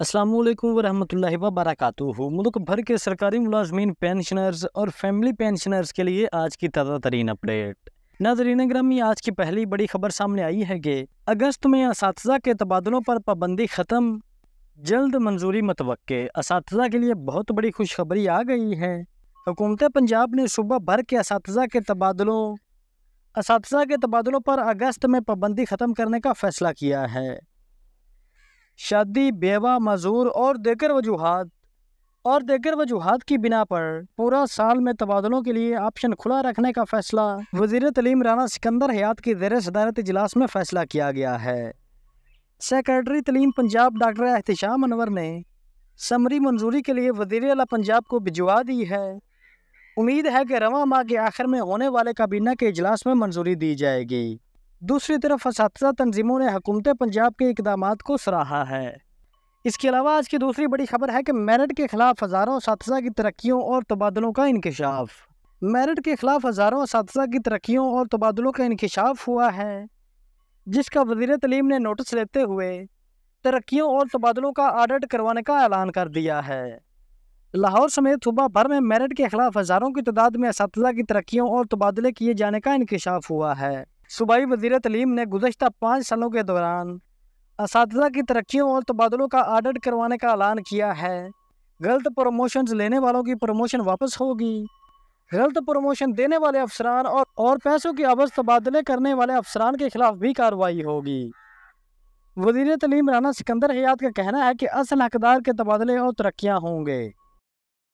असलम वरहमल वबरकत मुल्क भर के सरकारी मुलाजमीन पेंशनर्स और फैमिली पेंशनर्स के लिए आज की ताज़ा तरीन अपडेट नाजरीन ग्रामी आज की पहली बड़ी खबर सामने आई है कि अगस्त में इस के तबादलों पर पाबंदी ख़त्म जल्द मंजूरी मतवे इस के लिए बहुत बड़ी खुशखबरी आ गई है हुकूमत पंजाब ने सुबह भर के इस के तबादलों इस के तबादलों पर अगस्त में पाबंदी ख़त्म करने का फ़ैसला किया है शादी बेवा मजूर और देकर वजूहत और देकर वजूहत की बिना पर पूरा साल में तबादलों के लिए ऑप्शन खुला रखने का फैसला वजीर तलीम राना सिकंदर हयात की जेर सदारत इजलास में फ़ैसला किया गया है सेक्रेटरी तलीम पंजाब डॉक्टर एहतशाम अनवर ने समरी मंजूरी के लिए वजीर अला पंजाब को भिजवा दी है उम्मीद है कि रवा माह के आखिर में होने वाले काबीना के इजलास में मंजूरी दी जाएगी दूसरी तरफ इस तंजीमों ने हकूमत पंजाब के इकदाम को सराहा है इसके अलावा आज की दूसरी बड़ी खबर है कि मेरठ के खिलाफ हज़ारों इस की तरक्कियों और तबादलों का इंकशाफ मेरठ के खिलाफ हज़ारों इस की तरक्कियों और तबादलों का इंकशाफ हुआ है जिसका वजीर तलीम ने नोटिस लेते हुए तरक्कियों और तबादलों का आर्डर करवाने का ऐलान कर दिया है लाहौर समेत सूबा भर में मेरठ के खिलाफ हज़ारों की तादाद में इस की तरक्कियों और तबादले किए जाने का इंकशाफ हुआ है सूबाई वजीर तलीम ने गुजशत पाँच सालों के दौरान इस की तरक्कियों और तबादलों का आडट करवाने का ऐलान किया है गलत प्रमोशन लेने वालों की प्रमोशन वापस होगी गलत प्रमोशन देने वाले अफसरान और और पैसों की अवज तबादले करने वाले अफसरान के खिलाफ भी कार्रवाई होगी वजीर तलीम राना सिकंदर हयात का कहना है कि असल हकदार के तबादले और तरक्याँ होंगे